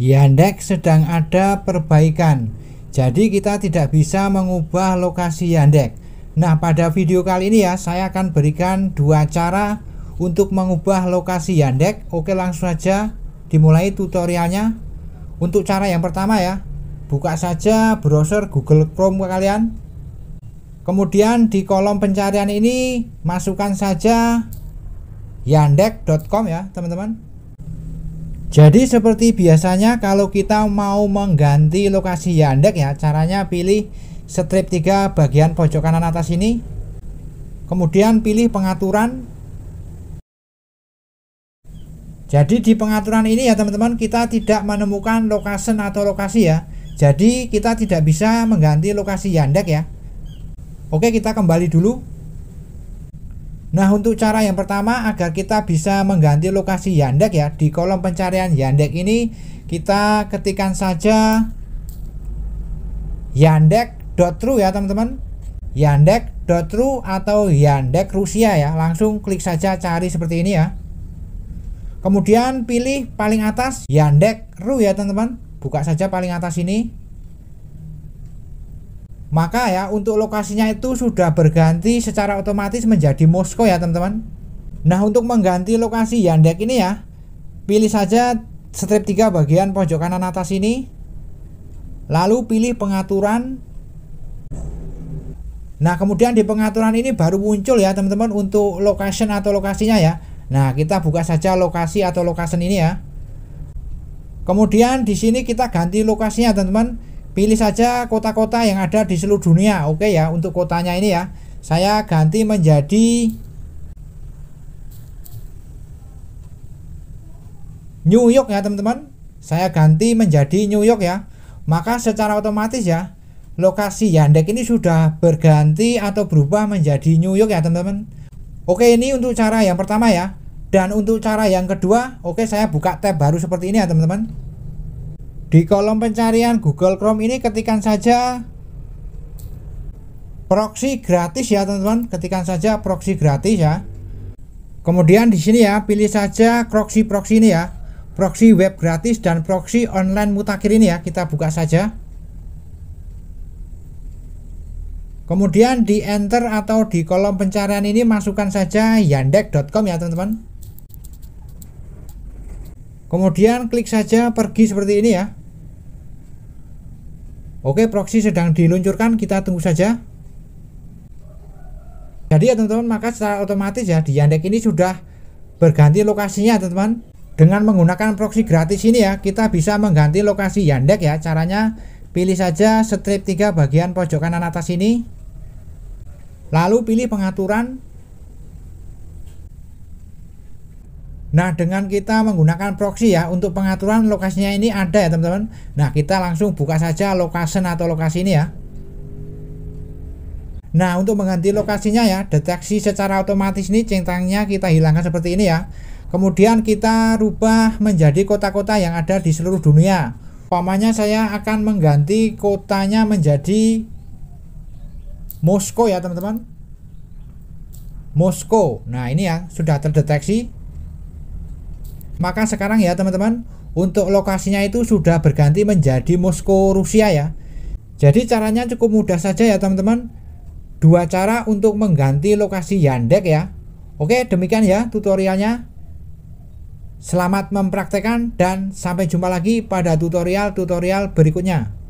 Yandex sedang ada perbaikan. Jadi kita tidak bisa mengubah lokasi Yandex. Nah, pada video kali ini ya saya akan berikan dua cara untuk mengubah lokasi Yandex. Oke, langsung saja dimulai tutorialnya. Untuk cara yang pertama ya, buka saja browser Google Chrome kalian. Kemudian di kolom pencarian ini masukkan saja yandex.com ya, teman-teman. Jadi seperti biasanya kalau kita mau mengganti lokasi Yandex ya, caranya pilih strip 3 bagian pojok kanan atas ini. Kemudian pilih pengaturan. Jadi di pengaturan ini ya teman-teman kita tidak menemukan location atau lokasi ya. Jadi kita tidak bisa mengganti lokasi Yandex ya. Oke, kita kembali dulu Nah untuk cara yang pertama agar kita bisa mengganti lokasi Yandex ya di kolom pencarian Yandex ini kita ketikkan saja yandex.ru ya teman-teman yandex.ru atau yandex rusia ya langsung klik saja cari seperti ini ya kemudian pilih paling atas yandex.ru ya teman-teman buka saja paling atas ini maka ya untuk lokasinya itu sudah berganti secara otomatis menjadi Moskow ya teman-teman nah untuk mengganti lokasi Yandex ini ya pilih saja strip 3 bagian pojok kanan atas ini lalu pilih pengaturan nah kemudian di pengaturan ini baru muncul ya teman-teman untuk location atau lokasinya ya nah kita buka saja lokasi atau location ini ya kemudian di sini kita ganti lokasinya teman-teman Pilih saja kota-kota yang ada di seluruh dunia. Oke ya, untuk kotanya ini ya. Saya ganti menjadi New York ya, teman-teman. Saya ganti menjadi New York ya. Maka secara otomatis ya, lokasi Yandex ini sudah berganti atau berubah menjadi New York ya teman-teman Oke ini untuk cara yang pertama ya dan untuk cara yang kedua oke saya buka tab baru seperti ini ya teman-teman di kolom pencarian Google Chrome ini ketikan saja proxy gratis ya teman-teman, ketikan saja proxy gratis ya. Kemudian di sini ya, pilih saja proxy-proxy ini ya. Proxy web gratis dan proxy online mutakhir ini ya, kita buka saja. Kemudian di enter atau di kolom pencarian ini masukkan saja yandex.com ya teman-teman. Kemudian klik saja pergi seperti ini ya. Oke, proxy sedang diluncurkan, kita tunggu saja. Jadi ya teman-teman, maka secara otomatis ya di Yandex ini sudah berganti lokasinya teman-teman. Dengan menggunakan proxy gratis ini ya, kita bisa mengganti lokasi Yandex ya. Caranya pilih saja strip 3 bagian pojok kanan atas ini. Lalu pilih pengaturan Nah, dengan kita menggunakan proxy ya untuk pengaturan lokasinya ini ada ya, teman-teman. Nah, kita langsung buka saja location atau lokasi ini ya. Nah, untuk mengganti lokasinya ya, deteksi secara otomatis ini centangnya kita hilangkan seperti ini ya. Kemudian kita rubah menjadi kota-kota yang ada di seluruh dunia. Umpamanya saya akan mengganti kotanya menjadi Moskow ya, teman-teman. Moskow. Nah, ini ya sudah terdeteksi maka sekarang ya teman-teman, untuk lokasinya itu sudah berganti menjadi Moskow Rusia ya. Jadi caranya cukup mudah saja ya teman-teman. Dua cara untuk mengganti lokasi Yandex ya. Oke, demikian ya tutorialnya. Selamat mempraktekkan dan sampai jumpa lagi pada tutorial-tutorial berikutnya.